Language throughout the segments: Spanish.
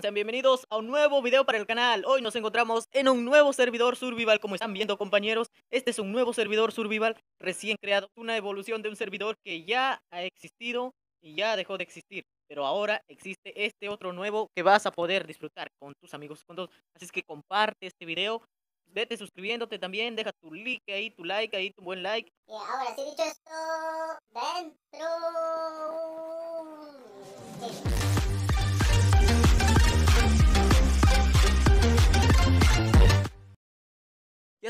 Sean bienvenidos a un nuevo video para el canal. Hoy nos encontramos en un nuevo servidor survival, como están viendo compañeros. Este es un nuevo servidor survival recién creado, una evolución de un servidor que ya ha existido y ya dejó de existir. Pero ahora existe este otro nuevo que vas a poder disfrutar con tus amigos. Con todos. Así es que comparte este video, vete suscribiéndote también, deja tu like ahí, tu like ahí, tu buen like. Y ahora sí dicho esto, dentro...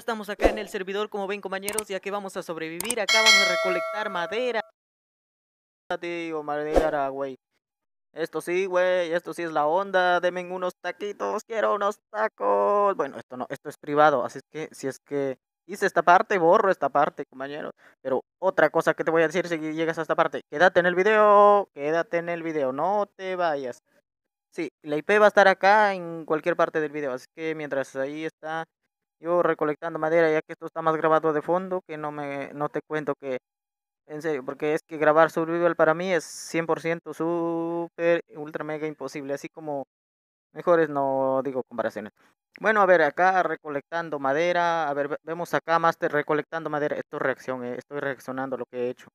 estamos acá en el servidor, como ven compañeros, ya que vamos a sobrevivir. Acá vamos a recolectar madera. Tío, madera, güey. Esto sí, güey, esto sí es la onda. Denme unos taquitos, quiero unos tacos. Bueno, esto no, esto es privado, así que si es que hice esta parte, borro esta parte, compañeros. Pero otra cosa que te voy a decir si llegas a esta parte, quédate en el video, quédate en el video, no te vayas. Sí, la IP va a estar acá en cualquier parte del video, así que mientras ahí está, yo recolectando madera, ya que esto está más grabado de fondo, que no, me, no te cuento que, en serio, porque es que grabar survival para mí es 100% super, ultra mega imposible, así como mejores no digo comparaciones. Bueno, a ver, acá recolectando madera, a ver, vemos acá Master recolectando madera, esto es reacción, estoy reaccionando a lo que he hecho.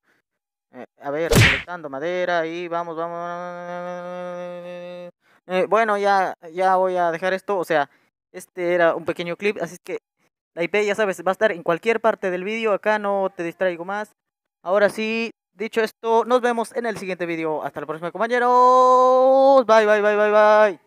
a ver, recolectando madera y vamos, vamos. bueno, ya, ya voy a dejar esto, o sea, este era un pequeño clip, así que la IP ya sabes, va a estar en cualquier parte del vídeo, acá no te distraigo más. Ahora sí, dicho esto, nos vemos en el siguiente vídeo. Hasta la próxima compañeros. Bye, bye, bye, bye, bye.